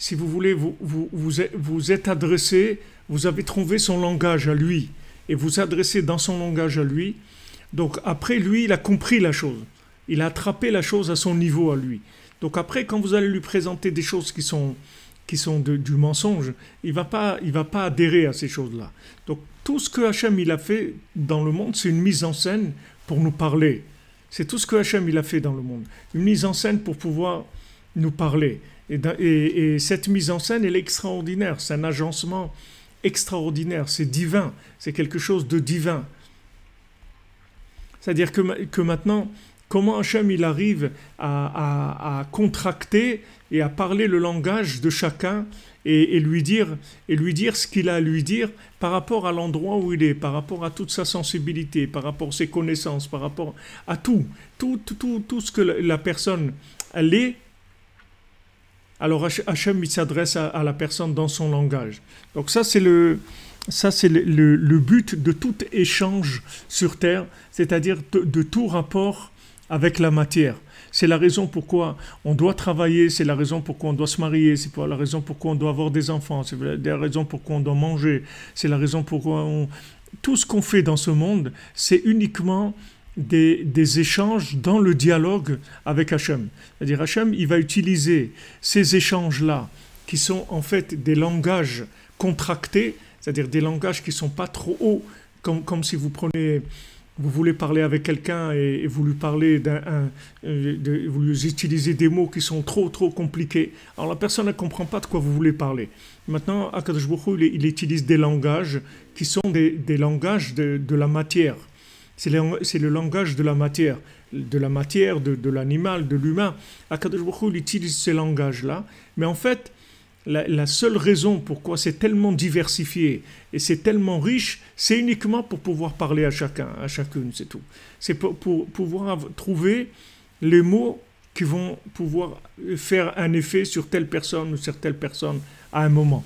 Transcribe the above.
si vous voulez, vous vous, êtes adressé, vous avez trouvé son langage à lui et vous adressez dans son langage à lui. Donc après, lui, il a compris la chose. Il a attrapé la chose à son niveau à lui. Donc après, quand vous allez lui présenter des choses qui sont, qui sont du mensonge, il va pas, il va pas adhérer à ces choses-là. Donc tout ce que Hachem il a fait dans le monde, c'est une mise en scène pour nous parler. C'est tout ce que Hachem il a fait dans le monde, une mise en scène pour pouvoir nous parler. Et, cette mise en scène, elle est extraordinaire. C'est un agencement extraordinaire. C'est divin. C'est quelque chose de divin. C'est-à-dire que, que, maintenant, comment Hachem il arrive à, contracter et à parler le langage de chacun et, lui, dire, et lui dire ce qu'il a à lui dire par rapport à l'endroit où il est, par rapport à toute sa sensibilité, par rapport à ses connaissances, par rapport à tout, tout, tout, tout ce que la personne elle est alors Hachem, il s'adresse à, la personne dans son langage. Donc ça, c'est le, ça, c'est le, but de tout échange sur Terre, c'est-à-dire de, tout rapport avec la matière. C'est la raison pourquoi on doit travailler, c'est la raison pourquoi on doit se marier, c'est la raison pourquoi on doit avoir des enfants, c'est la raison pourquoi on doit manger, c'est la raison pourquoi on... Tout ce qu'on fait dans ce monde, c'est uniquement des, échanges dans le dialogue avec Hachem. C'est-à-dire Hachem, il va utiliser ces échanges-là, qui sont en fait des langages contractés, c'est-à-dire des langages qui ne sont pas trop hauts, comme, comme si vous prenez vous voulez parler avec quelqu'un et, vous lui parlez d'un, euh, vous lui utilisez des mots qui sont trop trop compliqués. Alors la personne ne comprend pas de quoi vous voulez parler. Maintenant, Akadosh Baruch il, il, utilise des langages qui sont des, langages de la matière c'est le, langage de la matière, de la matière, de, l'animal, de l'humain. Akadosh il utilise ce langage-là, mais en fait, la, seule raison pourquoi c'est tellement diversifié et c'est tellement riche, c'est uniquement pour pouvoir parler à chacun, à chacune, c'est tout. C'est pour, pour pouvoir trouver les mots qui vont pouvoir faire un effet sur telle personne ou sur telle personne à un moment.